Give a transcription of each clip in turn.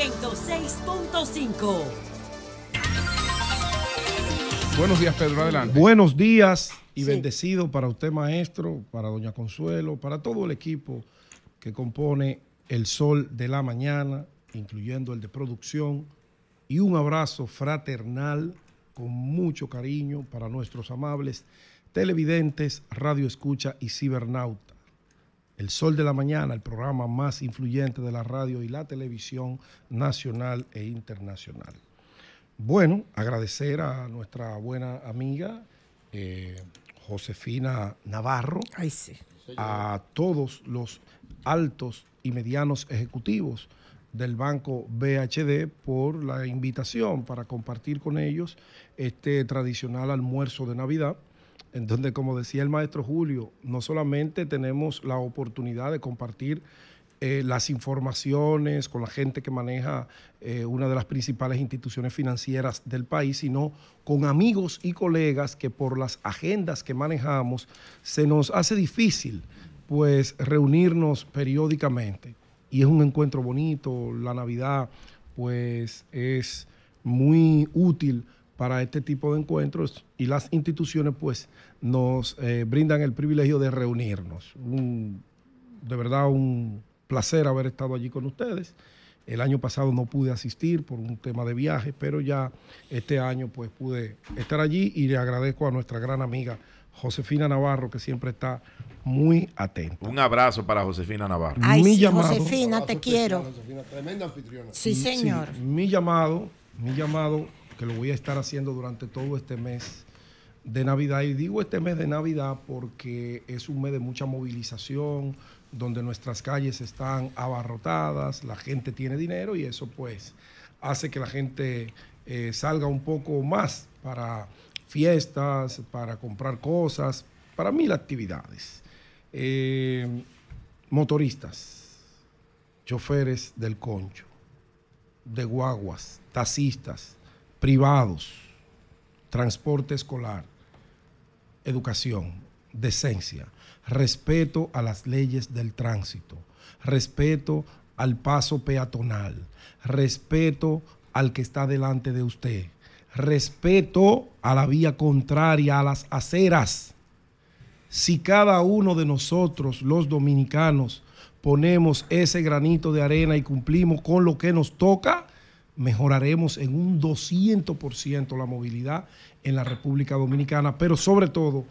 106.5. Buenos días, Pedro, adelante. Buenos días y bendecido para usted, maestro, para doña Consuelo, para todo el equipo que compone el sol de la mañana, incluyendo el de producción, y un abrazo fraternal con mucho cariño para nuestros amables televidentes, radio escucha y cibernautas. El Sol de la Mañana, el programa más influyente de la radio y la televisión nacional e internacional. Bueno, agradecer a nuestra buena amiga eh, Josefina Navarro, a todos los altos y medianos ejecutivos del banco BHD por la invitación para compartir con ellos este tradicional almuerzo de Navidad en donde, como decía el maestro Julio, no solamente tenemos la oportunidad de compartir eh, las informaciones con la gente que maneja eh, una de las principales instituciones financieras del país, sino con amigos y colegas que por las agendas que manejamos se nos hace difícil pues reunirnos periódicamente. Y es un encuentro bonito, la Navidad pues es muy útil para este tipo de encuentros y las instituciones pues nos eh, brindan el privilegio de reunirnos. de verdad un placer haber estado allí con ustedes. El año pasado no pude asistir por un tema de viaje, pero ya este año pues pude estar allí y le agradezco a nuestra gran amiga Josefina Navarro, que siempre está muy atenta. Un abrazo para Josefina Navarro. Ay, mi Josefina, te quiero. anfitriona. Sí, señor. mi llamado, mi llamado que lo voy a estar haciendo durante todo este mes de Navidad. Y digo este mes de Navidad porque es un mes de mucha movilización, donde nuestras calles están abarrotadas, la gente tiene dinero y eso pues hace que la gente eh, salga un poco más para fiestas, para comprar cosas, para mil actividades. Eh, motoristas, choferes del concho, de guaguas, taxistas, privados, transporte escolar, educación, decencia, respeto a las leyes del tránsito, respeto al paso peatonal, respeto al que está delante de usted, respeto a la vía contraria, a las aceras. Si cada uno de nosotros, los dominicanos, ponemos ese granito de arena y cumplimos con lo que nos toca, mejoraremos en un 200% la movilidad en la República Dominicana, pero sobre todo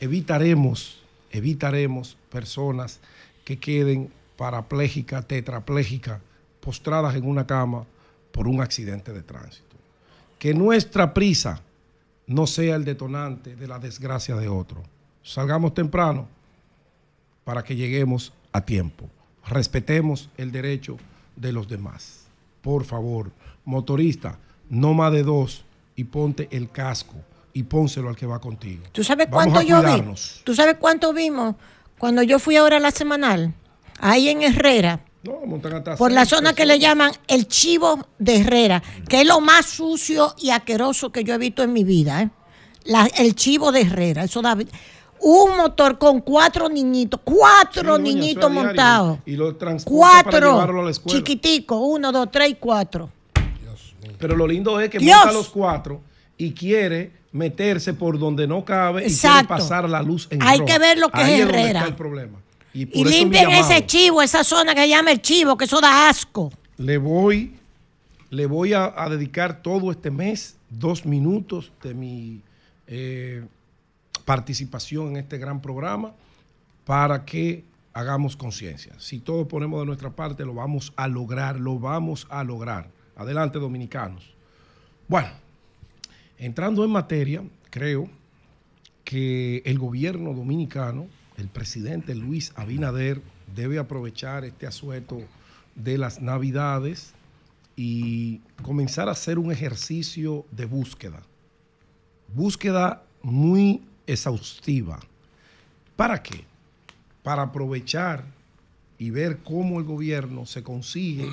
evitaremos, evitaremos personas que queden parapléjicas, tetrapléjica, postradas en una cama por un accidente de tránsito. Que nuestra prisa no sea el detonante de la desgracia de otro. Salgamos temprano para que lleguemos a tiempo. Respetemos el derecho de los demás por favor, motorista, no más de dos y ponte el casco y pónselo al que va contigo. ¿Tú sabes cuánto ¿Tú sabes cuánto vimos cuando yo fui ahora a la semanal? Ahí en Herrera. por la zona que le llaman el chivo de Herrera, que es lo más sucio y aqueroso que yo he visto en mi vida. ¿eh? el chivo de Herrera, eso da un motor con cuatro niñitos, cuatro niñitos montados. Y los Cuatro, para chiquitico, uno, dos, tres, cuatro. Pero lo lindo es que Dios. monta los cuatro y quiere meterse por donde no cabe y quiere pasar la luz en Hay que ver lo que es Herrera. Y, limpien ese chivo, esa zona que llama el chivo, que eso da asco. Le voy, le voy a, dedicar todo este mes dos minutos de mi... Eh, participación en este gran programa para que hagamos conciencia. Si todos ponemos de nuestra parte, lo vamos a lograr, lo vamos a lograr. Adelante, dominicanos. Bueno, entrando en materia, creo que el gobierno dominicano, el presidente Luis Abinader, debe aprovechar este asueto de las navidades y comenzar a hacer un ejercicio de búsqueda. Búsqueda muy exhaustiva. ¿Para qué? Para aprovechar y ver cómo el gobierno se consigue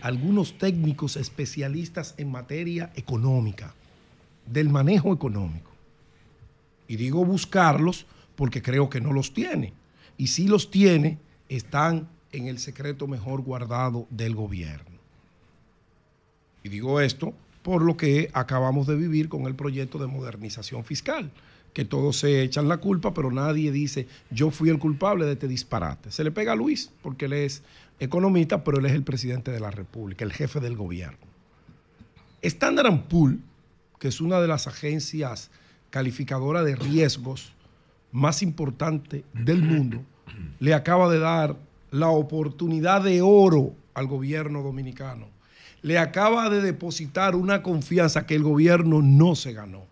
algunos técnicos especialistas en materia económica, del manejo económico. Y digo buscarlos porque creo que no los tiene. Y si los tiene, están en el secreto mejor guardado del gobierno. Y digo esto por lo que acabamos de vivir con el proyecto de modernización fiscal, que todos se echan la culpa, pero nadie dice, yo fui el culpable de este disparate. Se le pega a Luis, porque él es economista, pero él es el presidente de la República, el jefe del gobierno. Standard Poor's, que es una de las agencias calificadoras de riesgos más importante del mundo, le acaba de dar la oportunidad de oro al gobierno dominicano. Le acaba de depositar una confianza que el gobierno no se ganó.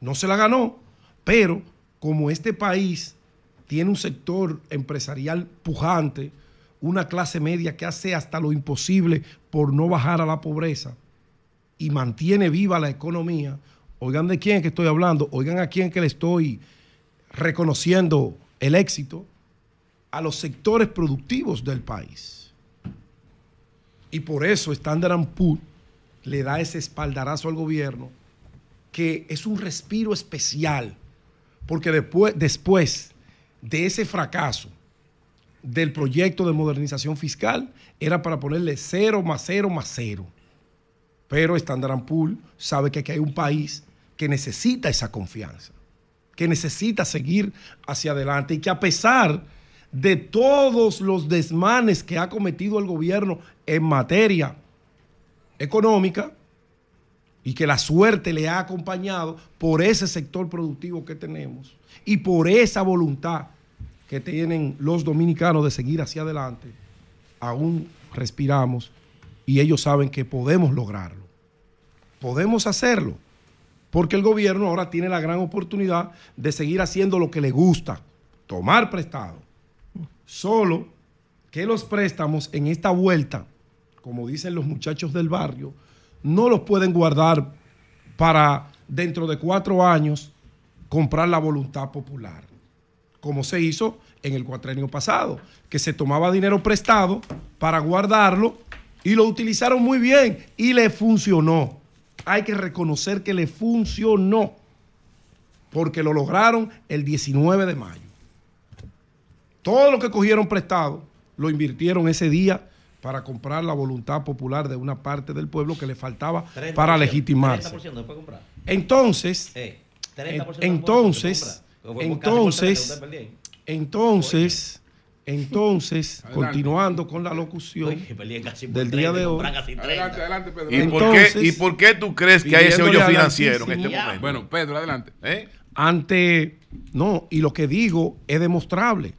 No se la ganó, pero como este país tiene un sector empresarial pujante, una clase media que hace hasta lo imposible por no bajar a la pobreza y mantiene viva la economía, oigan de quién que estoy hablando, oigan a quién que le estoy reconociendo el éxito, a los sectores productivos del país. Y por eso Standard Poor's le da ese espaldarazo al gobierno que es un respiro especial, porque después, después de ese fracaso del proyecto de modernización fiscal, era para ponerle cero más cero más cero. Pero Standard Poor's sabe que aquí hay un país que necesita esa confianza, que necesita seguir hacia adelante y que a pesar de todos los desmanes que ha cometido el gobierno en materia económica, y que la suerte le ha acompañado por ese sector productivo que tenemos y por esa voluntad que tienen los dominicanos de seguir hacia adelante, aún respiramos y ellos saben que podemos lograrlo. Podemos hacerlo, porque el gobierno ahora tiene la gran oportunidad de seguir haciendo lo que le gusta, tomar prestado. Solo que los préstamos en esta vuelta, como dicen los muchachos del barrio, no los pueden guardar para dentro de cuatro años comprar la voluntad popular, como se hizo en el cuatrenio pasado, que se tomaba dinero prestado para guardarlo y lo utilizaron muy bien y le funcionó. Hay que reconocer que le funcionó, porque lo lograron el 19 de mayo. Todo lo que cogieron prestado lo invirtieron ese día para comprar la voluntad popular de una parte del pueblo que le faltaba para legitimarse. Entonces, entonces, entonces, entonces, entonces, continuando con la locución del día de hoy. adelante, ¿Y, ¿por qué, tú crees que hay ese hoyo financiero en este momento? Bueno, Pedro, adelante. ¿Eh? Ante, no, y lo que digo es demostrable.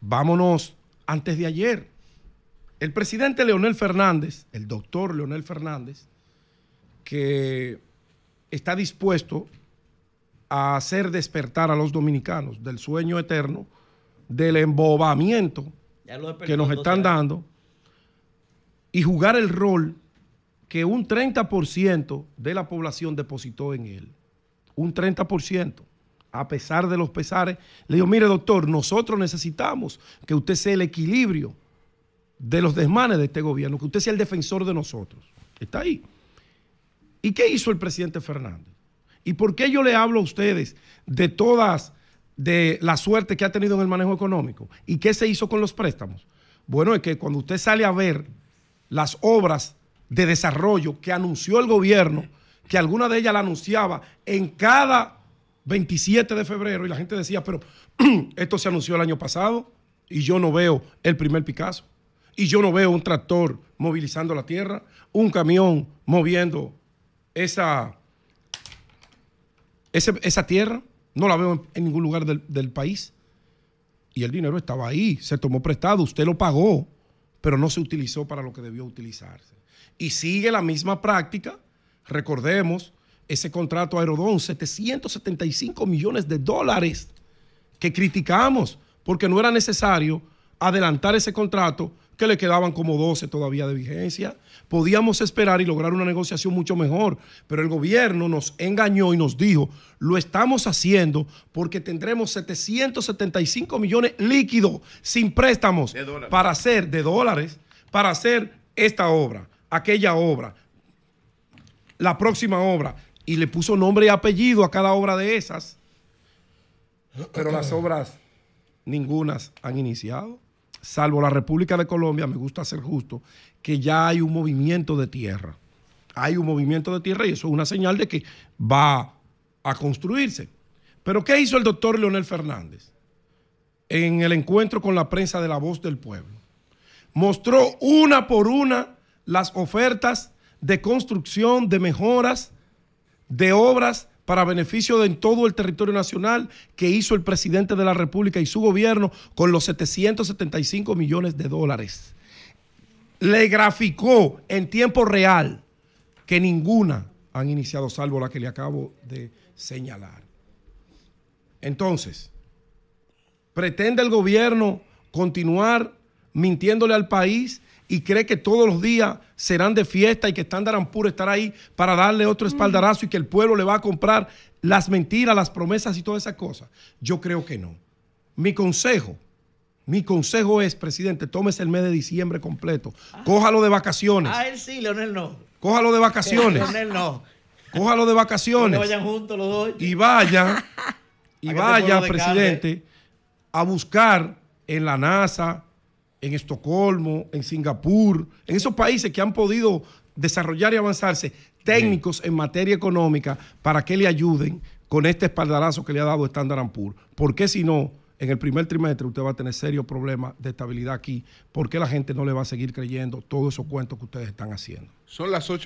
Vámonos antes de ayer el presidente Leonel Fernández, el doctor Leonel Fernández, que está dispuesto a hacer despertar a los dominicanos del sueño eterno, del embobamiento que nos están dando y jugar el rol que un 30% de la población depositó en él. Un 30%, a pesar de los pesares. Le digo, mire doctor, nosotros necesitamos que usted sea el equilibrio de los desmanes de este gobierno, que usted sea el defensor de nosotros. Está ahí. ¿Y qué hizo el presidente Fernández? ¿Y por qué yo le hablo a ustedes de todas, de la suerte que ha tenido en el manejo económico? ¿Y qué se hizo con los préstamos? Bueno, es que cuando usted sale a ver las obras de desarrollo que anunció el gobierno, que alguna de ellas la anunciaba en cada 27 de febrero y la gente decía, pero esto se anunció el año pasado y yo no veo el primer Picasso y yo no veo un tractor movilizando la tierra, un camión moviendo esa, esa, tierra, no la veo en, ningún lugar del, del país. Y el dinero estaba ahí, se tomó prestado, usted lo pagó, pero no se utilizó para lo que debió utilizarse. Y sigue la misma práctica, recordemos, ese contrato Aerodón, 775 millones de dólares que criticamos porque no era necesario adelantar ese contrato que le quedaban como 12 todavía de vigencia. Podíamos esperar y lograr una negociación mucho mejor, pero el gobierno nos engañó y nos dijo, lo estamos haciendo porque tendremos 775 millones líquidos sin préstamos para hacer de dólares, para hacer esta obra, aquella obra, la próxima obra. Y le puso nombre y apellido a cada obra de esas, pero las obras ningunas han iniciado salvo la República de Colombia, me gusta ser justo, que ya hay un movimiento de tierra. Hay un movimiento de tierra y eso es una señal de que va a construirse. Pero ¿qué hizo el doctor Leonel Fernández en el encuentro con la prensa de la voz del pueblo? Mostró una por una las ofertas de construcción, de mejoras, de obras para beneficio de todo el territorio nacional que hizo el presidente de la República y su gobierno con los 775 millones de dólares. Le graficó en tiempo real que ninguna han iniciado, salvo la que le acabo de señalar. Entonces, ¿pretende el gobierno continuar mintiéndole al país y cree que todos los días serán de fiesta y que Standard puro estar ahí para darle otro espaldarazo y que el pueblo le va a comprar las mentiras, las promesas y todas esas cosas. Yo creo que no. Mi consejo, mi consejo es, presidente, tómese el mes de diciembre completo. Ah. Cójalo de vacaciones. Ah, él sí, Leonel no. Cójalo de vacaciones. Leonel no. Cójalo de vacaciones. vayan juntos los dos. Y vaya, y vaya, presidente, a buscar en la NASA, en Estocolmo, en Singapur, en esos países que han podido desarrollar y avanzarse técnicos en materia económica para que le ayuden con este espaldarazo que le ha dado Standard Poor's. Porque si no, en el primer trimestre usted va a tener serios problemas de estabilidad aquí, porque la gente no le va a seguir creyendo todos esos cuentos que ustedes están haciendo. Son las ocho